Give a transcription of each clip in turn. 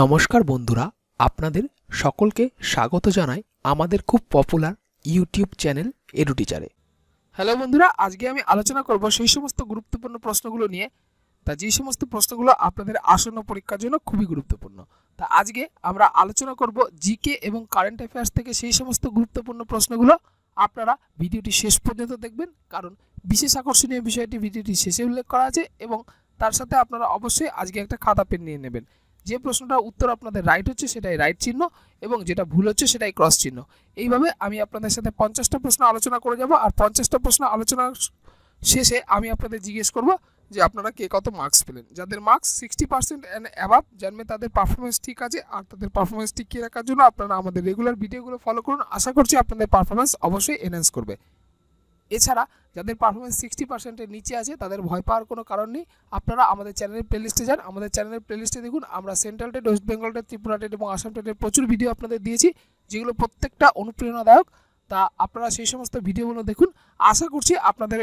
নমস্কার বন্ধুরা আপনাদের সকলকে স্বাগত জানাই আমাদের খুব পপুলার ইউটিউব চ্যানেল এডু টিচারে হ্যালো বন্ধুরা আজকে আমি আলোচনা করব সেই সমস্ত গুরুত্বপূর্ণ প্রশ্নগুলো নিয়ে তা যে সমস্ত প্রশ্নগুলো আপনাদের আসন্ন পরীক্ষার জন্য খুবই গুরুত্বপূর্ণ তা আজকে আমরা আলোচনা করব জিকে এবং কারেন্ট অ্যাফেয়ার্স থেকে সেই সমস্ত গুরুত্বপূর্ণ প্রশ্নগুলো আপনারা ভিডিওটি শেষ পর্যন্ত দেখবেন কারণ বিশেষ আকর্ষণীয় বিষয়টি ভিডিওটি শেষে উল্লেখ করা আছে এবং তার সাথে আপনারা অবশ্যই আজকে একটা খাতা পেন নিয়ে নেবেন যে প্রশ্নটা উত্তর আপনাদের রাইট হচ্ছে সেটাই রাইট চিহ্ন এবং যেটা ভুল হচ্ছে সেটাই ক্রস চিহ্ন এইভাবে আমি আপনাদের সাথে পঞ্চাশটা প্রশ্ন আলোচনা করে যাব আর পঞ্চাশটা প্রশ্ন আলোচনা শেষে আমি আপনাদের জিজ্ঞেস করব যে আপনারা কে কত মার্কস পেলেন যাদের marks sixty percent and above জানবে তাদের পারফরমেন্স ঠিক আছে আর তাদের পারফরমেন্স কী রাখার জন্য আপনারা আমাদের রেগুলার ভিডিওগুলো ফলো করুন আশা করছি আপনাদের পারফরমেন্স অবশ্যই এনহ্যান্স করবে এছাড়া যাদের পারফরমেন্স সিক্সটি পার্সেন্টের নিচে আছে তাদের ভয় পাওয়ার কোনো কারণ নেই আপনারা আমাদের চ্যানেলের প্লেলিস্টে যান আমাদের চ্যানেলের প্লেলিস্টে দেখুন আমরা central TET West Bengal TET Tripura TET এবং আসাম টেটের প্রচুর ভিডিও আপনাদের দিয়েছি যেগুলো প্রত্যেকটা অনুপ্রেরণাদায়ক তা আপনারা সেই সমস্ত ভিডিওগুলো দেখুন আশা করছি আপনাদের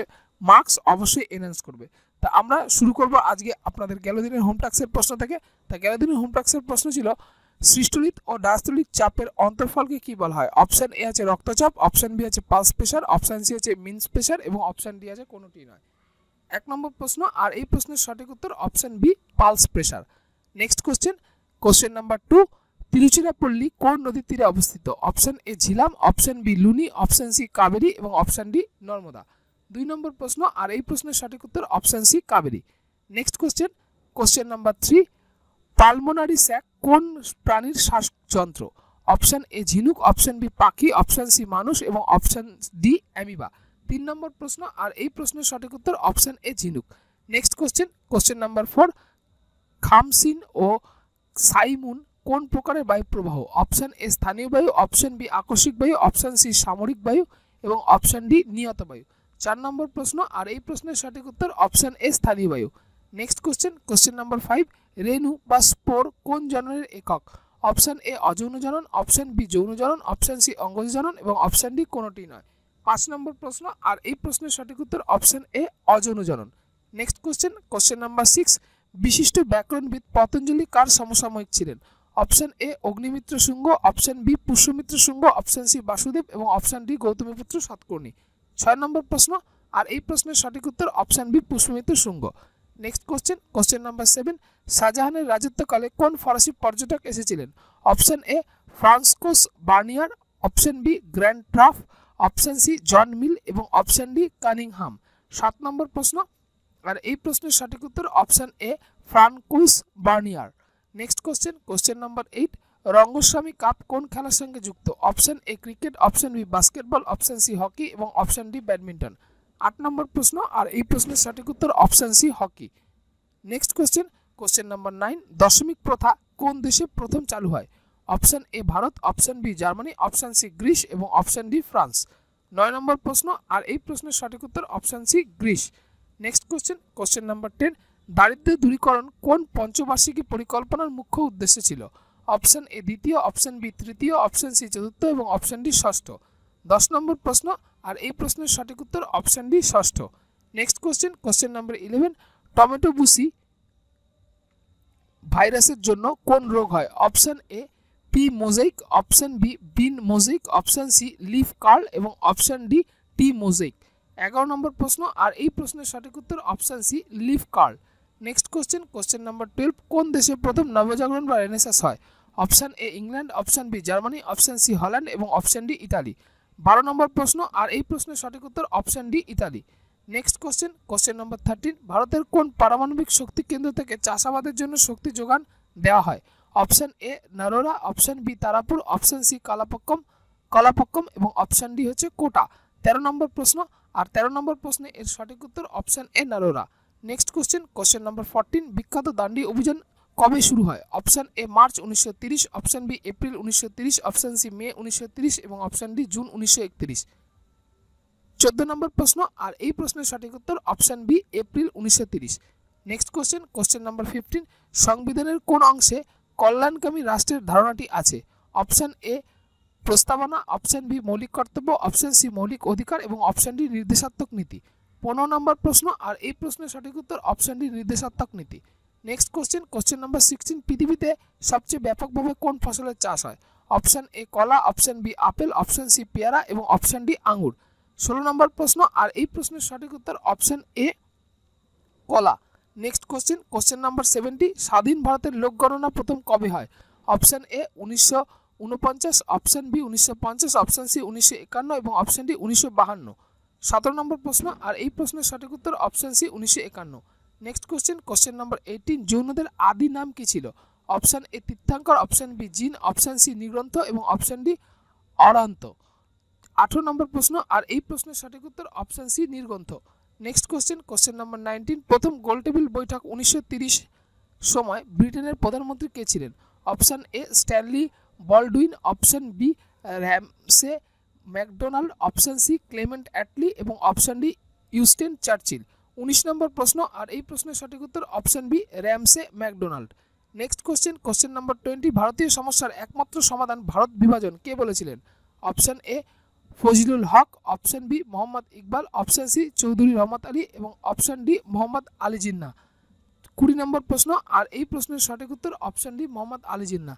মার্কস অবশ্যই এনহ্যান্স করবে তা আমরা শুরু করব আজকে আপনাদের গেল দিনের হোম টাক্সের প্রশ্ন থেকে তা গেল দিনের হোম টাক্সের প্রশ্ন ছিল সৃষ্টলিত ও ডায়াস্টলিক চাপের অন্তর্ফলকে কি বলা হয় অপশন এ আছে রক্তচাপ অপশন বি আছে পালস প্রেশার অপশন সি আছে মিন্স প্রেশার এবং অপশন ডি আছে কোনোটি নয় এক নম্বর প্রশ্ন আর এই প্রশ্নের সঠিক উত্তর option B pulse pressure next question question number two Tiruchirappalli কোন নদীর তীরে অবস্থিত option A Jhelum option B Luni option C Kaveri এবং অপশন ডি নর্মদা দুই নম্বর প্রশ্ন আর এই প্রশ্নের সঠিক উত্তর option C Kaveri next question question number three pulmonary sac কোন প্রাণীর শ্বাসযন্ত্র অপশান এ ঝিনুক অপশান বি পাখি অপশান সি মানুষ এবং অপশান ডি অ্যামিবা তিন নম্বর প্রশ্ন আর এই প্রশ্নের সঠিক উত্তর অপশান এ ঝিনুক next question question number four khamsin ও সাইমুন কোন প্রকারের বায়ু প্রবাহ অপশান এ স্থানীয় বায়ু অপশান বি আকস্মিক বায়ু অপশান সি সামরিক বায়ু এবং অপশান ডি নিহত বায়ু চার নম্বর প্রশ্ন আর এই প্রশ্নের সঠিক উত্তর অপশান এ স্থানীয় বায়ু next question question number five রেণু বা স্পোর কোন জননের একক অপশান এ অযৌন জনন অপশান বি যৌন জনন অপশান সি অঙ্গজ জনন এবং অপশান ডি কোনোটি নয় পাঁচ নম্বর প্রশ্ন আর এই প্রশ্নের সঠিক উত্তর অপশান এ অযৌন জনন next question question number six বিশিষ্ট ব্যাকরণবিদ পতঞ্জলি কার সমসাময়িক ছিলেন option A Agnimitra Shunga option B Pushyamitra Shunga option C Vasudeva এবং অপশান ডি গৌতমীপুত্র সৎকর্ণী ছয় নম্বর প্রশ্ন আর এই প্রশ্নের সঠিক উত্তর option B Pushyamitra Shunga next question question number seven শাহজাহানের রাজত্বকালে কোন ফরাসি পর্যটক এসেছিলেন option A Francois Bernier option B গ্র্যান্ড ট্রাফ অপশন সি জন মিল এবং অপশন ডি কানিংহাম সাত নম্বর প্রশ্ন আর এই প্রশ্নের সঠিক উত্তর option A Francois Bernier next question question number eight Rangaswamy cup কোন খেলার সঙ্গে যুক্ত option A cricket option B basketball option C hockey এবং অপশন ডি ব্যাডমিন্টন আট নম্বর প্রশ্ন আর এই প্রশ্নের সঠিক উত্তর option C hockey next question question number nine দশমিক প্রথা কোন দেশে প্রথম চালু হয় option A Bharat option B Germany option C Greece এবং অপশান ডি ফ্রান্স নয় নম্বর প্রশ্ন আর এই প্রশ্নের সঠিক উত্তর option C Greece next question question number ten দারিদ্র্য দূরীকরণ কোন পঞ্চবার্ষিকী পরিকল্পনার মুখ্য উদ্দেশ্য ছিল অপশান এ দ্বিতীয় অপশান বি তৃতীয় অপশান সি চতুর্থ এবং অপশান ডি ষষ্ঠ দশ নম্বর প্রশ্ন আর এই প্রশ্নের সঠিক উত্তর অপশান ডি ষষ্ঠ next question question number eleven tomato bushy ভাইরাসের জন্য কোন রোগ হয় option A pea mosaic option B bean mosaic option C leaf curl এবং অপশান ডি টি মোজাইক এগারো নম্বর প্রশ্ন আর এই প্রশ্নের সঠিক উত্তর option C leaf curl next question question number twelve কোন দেশে প্রথম নবজাগরণ বা রেনেসাস হয় option A England option B Germany option C Holland এবং অপশান ডি ইতালি বারো নম্বর প্রশ্ন আর এই প্রশ্নের সঠিক উত্তর option D Italy next question question number thirteen ভারতের কোন পারমাণবিক শক্তি কেন্দ্র থেকে চাষাবাদের জন্য শক্তি যোগান দেওয়া হয় option A Narora option B Tarapur option C Kalpakkam Kalpakkam এবং অপশান ডি হচ্ছে কোটা তেরো নম্বর প্রশ্ন আর তেরো নম্বর প্রশ্নে এর সঠিক উত্তর option A Narora next question question number fourteen বিখ্যাত দান্ডি অভিযান কবে শুরু হয় অপশান এ মার্চ উনিশশো তিরিশ অপশান বি এপ্রিল উনিশশো তিরিশ অপশান সি মে উনিশশো তিরিশ এবং অপশান ডি জুন উনিশশো একত্রিশ চোদ্দ নম্বর প্রশ্ন আর এই প্রশ্নের সঠিক উত্তর অপশান বি এপ্রিল উনিশশো তিরিশ next question question number fifteen সংবিধানের কোন অংশে কল্যাণকামী রাষ্ট্রের ধারণাটি আছে অপশান এ প্রস্তাবনা অপশান বি মৌলিক কর্তব্য অপশান সি মৌলিক অধিকার এবং অপশান ডি নির্দেশাত্মক নীতি পনেরো নম্বর প্রশ্ন আর এই প্রশ্নের সঠিক উত্তর অপশান ডি নির্দেশাত্মক নীতি next question question number sixteen পৃথিবীতে সবচেয়ে ব্যাপকভাবে কোন ফসলের চাষ হয় অপশান এ কলা option B apple option C পেয়ারা এবং অপশান ডি আঙুর ষোলো নম্বর প্রশ্ন আর এই প্রশ্নের সঠিক উত্তর অপশান এ কলা next question question number seventy স্বাধীন ভারতের লোক গণনা প্রথম কবে হয় অপশান এ উনিশশো উনপঞ্চাশ অপশান বি উনিশশো পঞ্চাশ অপশান সি উনিশশো একান্ন এবং অপশান ডি উনিশশো বাহান্ন সতেরো নম্বর প্রশ্ন আর এই প্রশ্নের সঠিক উত্তর অপশান সি উনিশশো একান্ন next question question number eighteen যৌনদের আদি নাম কি ছিল option A Tirthankar option B Jina option C Nirgrantha এবং অপশান ডি অরান্ত আঠেরো নম্বর প্রশ্ন আর এই প্রশ্নের সঠিক উত্তর option C Nirgrantha next question question number nineteen প্রথম গোলটেবিল বৈঠক উনিশশো সময় ব্রিটেনের প্রধানমন্ত্রী কে ছিলেন option A Stanley Baldwin option B Ramsay MacDonald option C Clement Attlee এবং অপশান ডি ইউস্টেন চার্চিল উনিশ নম্বর প্রশ্ন আর এই প্রশ্নের সঠিক উত্তর option B Ramsay MacDonald next question question number twenty ভারতীয় সমস্যার একমাত্র সমাধান ভারত বিভাজন কে বলেছিলেন option A Fazlul Haq option B Mohammad Iqbal option C Chaudhry Rahmat Ali এবং অপশন ডি মোহাম্মদ আলী জিন্না কুড়ি নম্বর প্রশ্ন আর এই প্রশ্নের সঠিক উত্তর option D Mohammad Ali Jinnah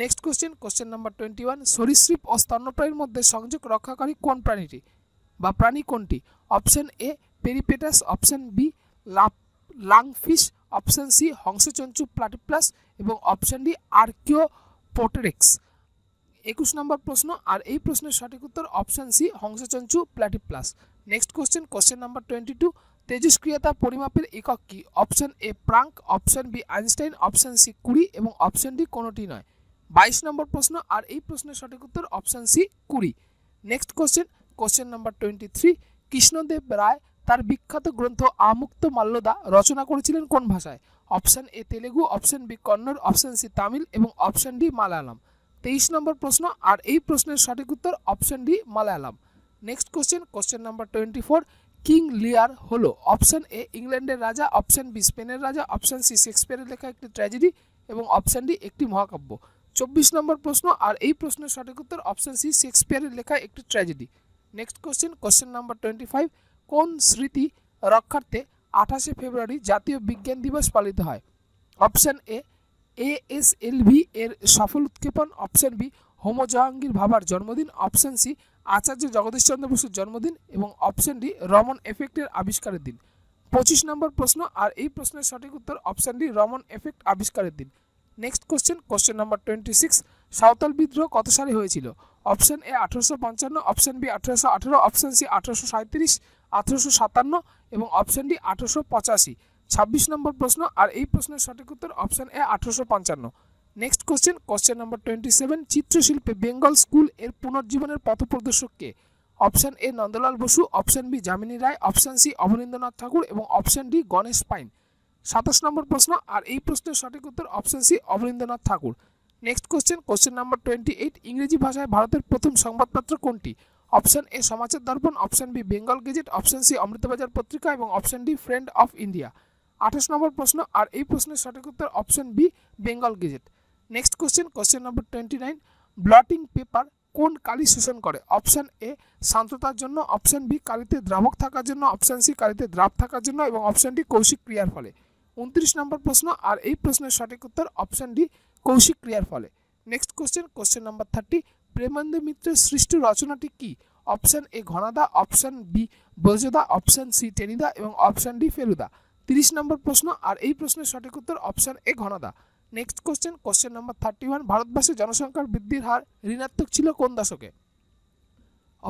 next question question number twenty one সরীসৃপ ও স্তন্যপ্রাণীর মধ্যে সংযোগ রক্ষাকারী কোন প্রাণীটি বা প্রাণী কোনটি option A peripatus option B লাভ লাংফিশ অপশান সি হংসচঞ্চু প্লাটিপ্লাস এবং অপশান ডি আর্কিও পোটেরেক্স একুশ নম্বর প্রশ্ন আর এই প্রশ্নের সঠিক উত্তর অপশান সি হংসচঞ্চু platypus next question question number twenty two তেজস্ক্রিয়তা পরিমাপের একক কি option A Planck option B Einstein option C Curie এবং অপশান ডি কোনোটি নয় বাইশ নম্বর প্রশ্ন আর এই প্রশ্নের সঠিক উত্তর option C Curie next question question number twenty three Krishnadeva Raya তার বিখ্যাত গ্রন্থ আমুক্ত মাল্যদা রচনা করেছিলেন কোন ভাষায় option A Telugu option B Kannada option C Tamil এবং অপশান ডি মালায়ালাম তেইশ নম্বর প্রশ্ন আর এই প্রশ্নের সঠিক উত্তর option D Malayalam next question question number twenty four King Lear হলো অপশান এ ইংল্যান্ডের রাজা অপশান বি স্পেনের রাজা অপশান সি শেক্সপিয়ারের লেখা একটি ট্র্যাজেডি এবং অপশান ডি একটি মহাকাব্য চব্বিশ নম্বর প্রশ্ন আর এই প্রশ্নের সঠিক উত্তর অপশান সি শেক্সপিয়ারের লেখা একটি tragedy next question question number twenty five কোন স্মৃতি রক্ষার্থে আঠাশে ফেব্রুয়ারি জাতীয় বিজ্ঞান দিবস পালিত হয় অপশান এ এএসএলভি এর সফল উৎক্ষেপণ অপশান বি হোমো জাহাঙ্গীর ভাবার জন্মদিন অপশান সি আচার্য জগদীশ চন্দ্র বসুর জন্মদিন এবং অপশান ডি রমন এফেক্টের আবিষ্কারের দিন পঁচিশ নম্বর প্রশ্ন আর এই প্রশ্নের সঠিক উত্তর অপশান ডি রমন এফেক্ট আবিষ্কারের দিন next question question number twenty six Santhal বিদ্রোহ কত সালে হয়েছিল অপশান এ আঠারোশো পঞ্চান্ন অপশান বি আঠারোশো আঠারো অপশান সি আঠারোশো সাঁত্রিশ আঠেরোশো সাতান্ন এবং অপশান ডি আঠেরোশো পঁচাশি ছাব্বিশ নম্বর প্রশ্ন আর এই প্রশ্নের সঠিক উত্তর অপশান এ আঠেরোশো পঞ্চান্ন next question question number twenty seven চিত্রশিল্পে বেঙ্গল স্কুল এর পুনর্জীবনের পথপ্রদর্শককে option A Nandalal Bose option B Jamini Roy option C Abanindranath Tagore এবং অপশান ডি গণেশ পাইন সাতাশ নম্বর প্রশ্ন আর এই প্রশ্নের সঠিক উত্তর option C Abanindranath Tagore next question question number twenty eight ইংরেজি ভাষায় ভারতের প্রথম সংবাদপত্র কোনটি option A Samachar Darpan option B Bengal Gazette option C Amrita Bazar Patrika এবং option D friend of India আঠাশ নম্বর প্রশ্ন আর এই প্রশ্নের সঠিক উত্তর option B Bengal Gazette next question question number twenty nine blotting paper কোন কালি শোষণ করে অপশান এ শান্ততার জন্য অপশন বি কালিতে দ্রাবক থাকার জন্য অপশন সি কালিতে দ্রাব থাকার জন্য এবং অপশন ডি কৌশিক ক্রিয়ার ফলে উনত্রিশ নম্বর প্রশ্ন আর এই প্রশ্নের সঠিক উত্তর অপশন ডি কৌশিক ক্রিয়ার ফলে next question question number thirty Premendra মিত্রের সৃষ্ট রচনাটি কি option A Ghanada option B বজদা অপশান সি টেনিদা এবং অপশান ডি ফেলুদা তিরিশ নম্বর প্রশ্ন আর এই প্রশ্নের সঠিক উত্তর option A Ghanada next question question number thirty one ভারতবাসীর জনসংখ্যার বৃদ্ধির হার ঋণাত্মক ছিল কোন দশকে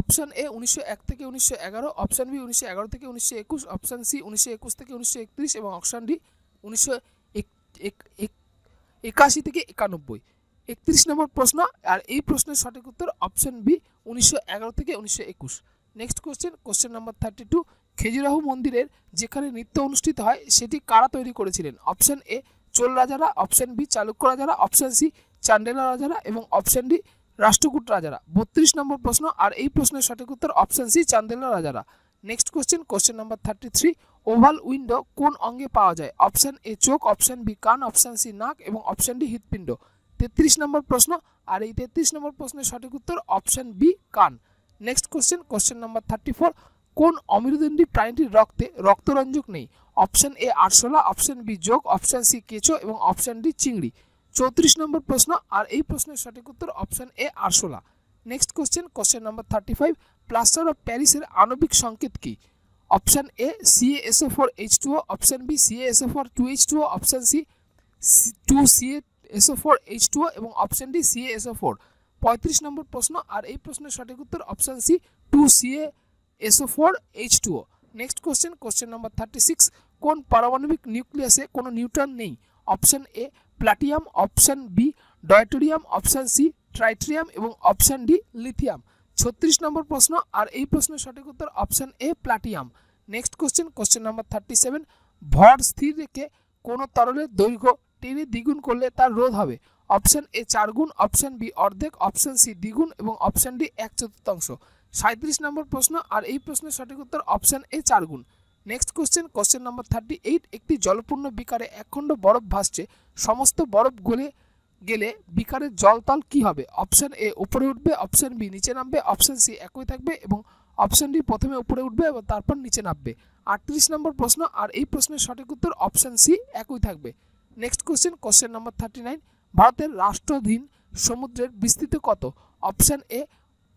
অপশান এ উনিশশো এক থেকে উনিশশো এগারো অপশান বি উনিশশো এগারো থেকে উনিশশো একুশ অপশান সি উনিশশো একুশ থেকে উনিশশো একত্রিশ এবং অপশান ডি উনিশশো একাশি থেকে একানব্বই একত্রিশ নম্বর প্রশ্ন আর এই প্রশ্নের সঠিক উত্তর অপশন বি উনিশশো থেকে উনিশশো next question question number thirty two Khajuraho মন্দিরের যেখানে নৃত্য অনুষ্ঠিত হয় সেটি কারা তৈরি করেছিলেন অপশন এ চোল রাজারা অপশন বি চালুক্য রাজারা অপশন সি চান্ডেলা রাজারা এবং অপশন ডি রাষ্ট্রকূট রাজারা বত্রিশ নম্বর প্রশ্ন আর এই প্রশ্নের সঠিক উত্তর অপশন সি চান্দেলা রাজারা next question question number thirty three oval window কোন অঙ্গে পাওয়া যায় অপশন এ চোখ অপশন বি কান অপশন সি নাক এবং অপশন ডি হৃৎপিণ্ড তেত্রিশ নম্বর প্রশ্ন আর এই তেত্রিশ নম্বর প্রশ্নের সঠিক উত্তর অপশান বি কান next question question number thirty four কোন অমেরুদণ্ডী প্রাণীটির রক্তে রক্তরঞ্জক নেই অপশান এ আরশোলা অপশান বি যোগ অপশান সি কেঁচো এবং অপশান ডি চিংড়ি চৌত্রিশ নম্বর প্রশ্ন আর এই প্রশ্নের সঠিক উত্তর অপশান এ আরশোলা next question question number thirty five plaster of প্যারিসের আণবিক সংকেত কি option A CSO four H two option B O four two H two option C two CA SO four H two এবং option D CA SO four পঁয়ত্রিশ number প্রশ্ন আর এই প্রশ্নের সঠিক উত্তর option C two CA SO four H two next question question number thirty six কোন পারমাণবিক নিউক্লিয়াসে কোনো নিউট্রন নেই option A protium option B deuterium option C tritium এবং অপশান ডি লিথিয়াম ছত্রিশ নম্বর প্রশ্ন আর এই প্রশ্নের সঠিক উত্তর option A protium next question question number thirty seven ভর স্থির রেখে কোনো তরলের দৈর্ঘ্য তিনি দ্বিগুণ করলে তার রোধ হবে অপশন এ চার গুণ অপশন বি অর্ধেক অপশন সি দ্বিগুণ এবং অপশন ডি এক চতুর্থাংশ সাঁত্রিশ নম্বর প্রশ্ন আর এই প্রশ্নের সঠিক উত্তর অপশন এ চার গুণ next question question number thirty eight একটি জলপূর্ণ বিকারে একখণ্ড বরফ ভাসছে সমস্ত বরফ গলে গেলে বিকারের জলতল কি হবে অপশন এ উপরে উঠবে অপশন বি নিচে নামবে অপশন সি একই থাকবে এবং অপশন ডি প্রথমে উপরে উঠবে এবং তারপর নিচে নামবে আটত্রিশ নম্বর প্রশ্ন আর এই প্রশ্নের সঠিক উত্তর অপশন সি একই থাকবে next question question number thirty nine ভারতের রাষ্ট্রধীন সমুদ্রের বিস্তৃত কত অপশান এ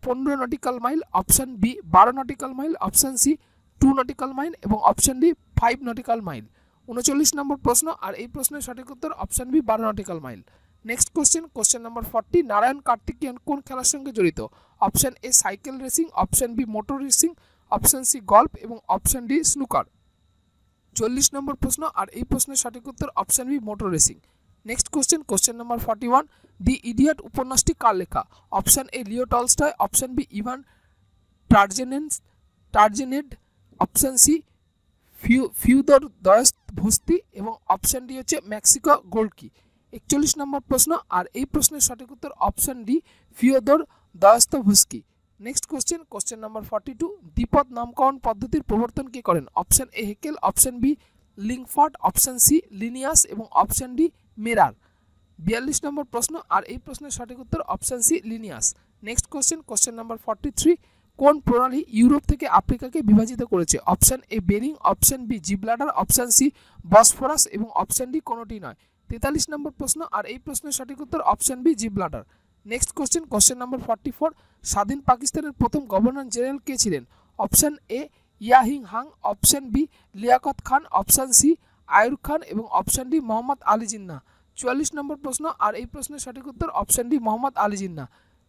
পনেরো নটিক্যাল মাইল অপশান বি বারো nautical mile option C two nautical mile এবং option D five nautical mile উনচল্লিশ নম্বর প্রশ্ন আর এই প্রশ্নের সঠিক উত্তর অপশান বি বারো nautical mile next question question number forty Narayan Karthikeyan কোন খেলার সঙ্গে জড়িত option A cycle racing option B motor racing option C golf এবং অপশান ডি স্নুকার 40 नंबर प्रश्न আর এই প্রশ্নের সঠিক উত্তর option B motor racing next question question number 41 the idiot উপন্যাসটি কার লেখা option A Leo Tolstoy option B Ivan তারজেনেন্স টারজিনেড অপশন সি ফিউ ফিউদর দস্তভস্কি এবং অপশন ডি হচ্ছে মেক্সিকো গোল্ড কি 41 নম্বর প্রশ্ন আর এই প্রশ্নের সঠিক উত্তর option D Fyodor Dostoevsky next question question number forty two দ্বিপদ নামকরণ পদ্ধতির প্রবর্তন কি করেন option A Haeckel option B লিংফর্ড অপশন সি লিনিয়াস এবং অপশন ডি মেরার বিয়াল্লিশ নম্বর প্রশ্ন আর এই প্রশ্নের সঠিক উত্তর option C Linnaeus next question question number forty three কোন প্রণালী ইউরোপ থেকে আফ্রিকাকে বিভাজিত করেছে option A Bering option B Gibraltar option C Bosphorus এবং অপশন ডি কোনোটি নয় তেতাল্লিশ নম্বর প্রশ্ন আর এই প্রশ্নের সঠিক উত্তর option B Gibraltar next question question number forty four স্বাধীন পাকিস্তানের প্রথম গভর্নর জেনারেল কে ছিলেন অপশান এ ইয়াহিং হাং option B Liaquat Khan option C Ayub Khan এবং অপশান ডি মোহাম্মদ আলী জিন্না চুয়াল্লিশ নম্বর প্রশ্ন আর এই প্রশ্নের সঠিক উত্তর option D Mohammad Ali Jinnah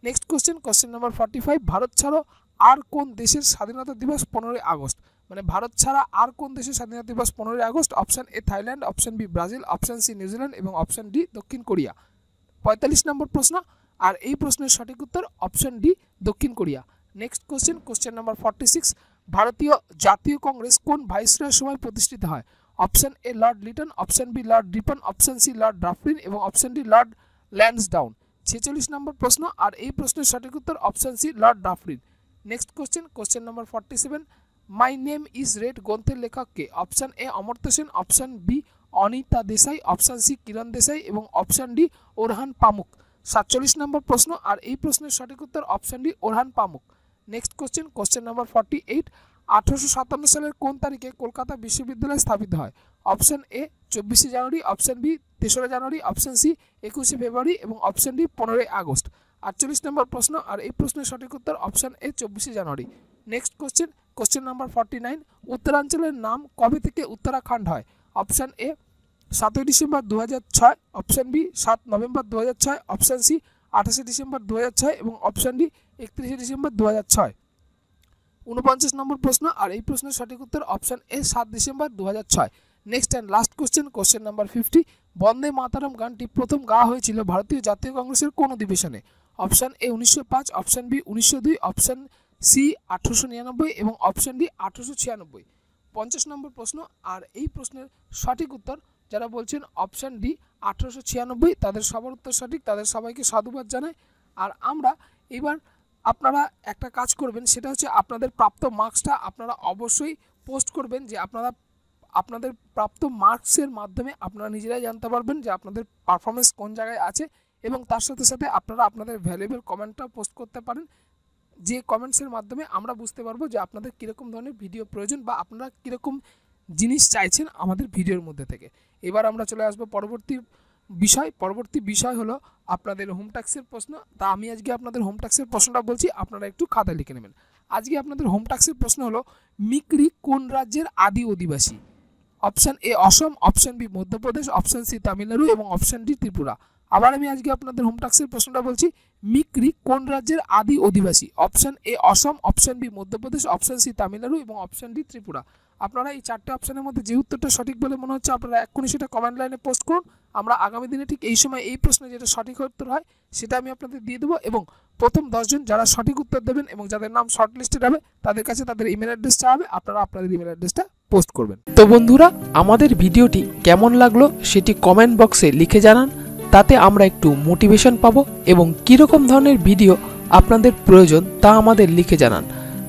next question question number forty five Bharat ছাড়াও আর কোন দেশের স্বাধীনতা দিবস পনেরোই আগস্ট মানে ভারত ছাড়া আর কোন দেশের স্বাধীনতা দিবস পনেরোই আগস্ট option A Thailand option B Brazil option C New Zealand এবং অপশান ডি দক্ষিণ কোরিয়া পঁয়তাল্লিশ নম্বর প্রশ্ন আর এই প্রশ্নের সঠিক উত্তর অপশন ডি দক্ষিণ Korea next question question number forty six ভারতীয় জাতীয় কংগ্রেস কোন ভাইসরয়ের সময় প্রতিষ্ঠিত হয় option A Lord Lytton option B Lord Ripon option C Lord Dufferin এবং অপশন ডি লর্ড ল্যান্ডসডাউন ছেচল্লিশ নম্বর প্রশ্ন আর এই প্রশ্নের সঠিক উত্তর option C Lord Dufferin next question question number forty seven my name is red গ্রন্থের লেখককে option A Amartya Sen option B Anita Desai option C Kiran Desai এবং অপশন ডি ওরহান পামুক সাতচল্লিশ নম্বর প্রশ্ন আর এই প্রশ্নের সঠিক উত্তর option D Orhan Pamuk next question question number forty eight আঠারোশো সাতান্ন সালের কোন তারিখে কলকাতা বিশ্ববিদ্যালয় স্থাপিত হয় অপশন এ চব্বিশে জানুয়ারি অপশন বি তেসরা জানুয়ারি অপশন সি একুশে ফেব্রুয়ারি এবং অপশন ডি পনেরোই আগস্ট আটচল্লিশ নম্বর প্রশ্ন আর এই প্রশ্নের সঠিক উত্তর অপশন এ চব্বিশে জানুয়ারি next question question number forty nine উত্তরাঞ্চলের নাম কবে থেকে উত্তরাখণ্ড হয় অপশন এ সাতই ডিসেম্বর দু হাজার ছয় অপশান বি সাত নভেম্বর দু হাজার ছয় অপশান সি আঠাশে ডিসেম্বর দু হাজার ছয় এবং অপশান ডি একত্রিশে ডিসেম্বর দু হাজার ছয় উনপঞ্চাশ নম্বর প্রশ্ন আর এই প্রশ্নের সঠিক উত্তর অপশান এ সাত ডিসেম্বর দু হাজার ছয় next and last question question number fifty Vande Mataram গানটি প্রথম গা হয়েছিল ভারতীয় জাতীয় কংগ্রেসের কোন অধিবেশনে অপশান এ উনিশশো পাঁচ অপশান বি উনিশশো দুই অপশান সি আঠেরোশো নিরানব্বই এবং অপশান ডি আঠেরোশো ছিয়ানব্বই পঞ্চাশ নম্বর প্রশ্ন আর এই প্রশ্নের সঠিক উত্তর যারা বলছেন অপশান ডি আঠেরোশো ছিয়ানব্বই তাদের সবার উত্তর সঠিক তাদের সবাইকে সাধুবাদ জানাই আর আমরা এবার আপনারা একটা কাজ করবেন সেটা হচ্ছে আপনাদের প্রাপ্ত মার্কসটা আপনারা অবশ্যই পোস্ট করবেন যে আপনারা আপনাদের প্রাপ্ত মার্কসের মাধ্যমে আপনারা নিজেরাই জানতে পারবেন যে আপনাদের পারফরমেন্স কোন জায়গায় আছে এবং তার সাথে সাথে আপনারা আপনাদের ভ্যালুয়েবল কমেন্টটাও পোস্ট করতে পারেন যে কমেন্টসের মাধ্যমে আমরা বুঝতে পারবো যে আপনাদের কীরকম ধরনের ভিডিও প্রয়োজন বা আপনারা কীরকম জিনিস চাইছেন আমাদের ভিডিওর মধ্যে থেকে এবার আমরা চলে আসবো পরবর্তী বিষয় পরবর্তী বিষয় হলো আপনাদের হোম ট্যাক্সের প্রশ্ন তা আমি আজকে আপনাদের হোম ট্যাক্সের প্রশ্নটা বলছি আপনারা একটু খাতা লিখে নেবেন আজকে আপনাদের হোম ট্যাক্সের প্রশ্ন হলো মিকরি কোন রাজ্যের আদি অধিবাসী option A Assam option B Madhya Pradesh option C Tamil Nadu এবং অপশান ডি ত্রিপুরা আবার আমি আজকে আপনাদের হোম ট্যাক্সের প্রশ্নটা বলছি মিকরি কোন রাজ্যের আদি অধিবাসী option A Assam option B Madhya Pradesh option C Tamil Nadu এবং অপশান ডি ত্রিপুরা আপনারা এই চারটে অপশনের মধ্যে যে উত্তরটা সঠিক বলে মনে হচ্ছে আপনারা এক্ষুনি সেটা কমেন্ট লাইনে পোস্ট করুন আমরা আগামী দিনে ঠিক এই সময় এই প্রশ্নে যেটা সঠিক উত্তর হয় সেটা আমি আপনাদের দিয়ে দেবো এবং প্রথম দশজন যারা সঠিক উত্তর দেবেন এবং যাদের নাম শর্ট লিস্টে যাবে তাদের কাছে তাদের ইমেল অ্যাড্রেসটা হবে আপনারা আপনাদের ইমেল অ্যাড্রেসটা পোস্ট করবেন তো বন্ধুরা আমাদের ভিডিওটি কেমন লাগলো সেটি কমেন্ট বক্সে লিখে জানান তাতে আমরা একটু মোটিভেশন পাবো এবং কীরকম ধরনের ভিডিও আপনাদের প্রয়োজন তা আমাদের লিখে জানান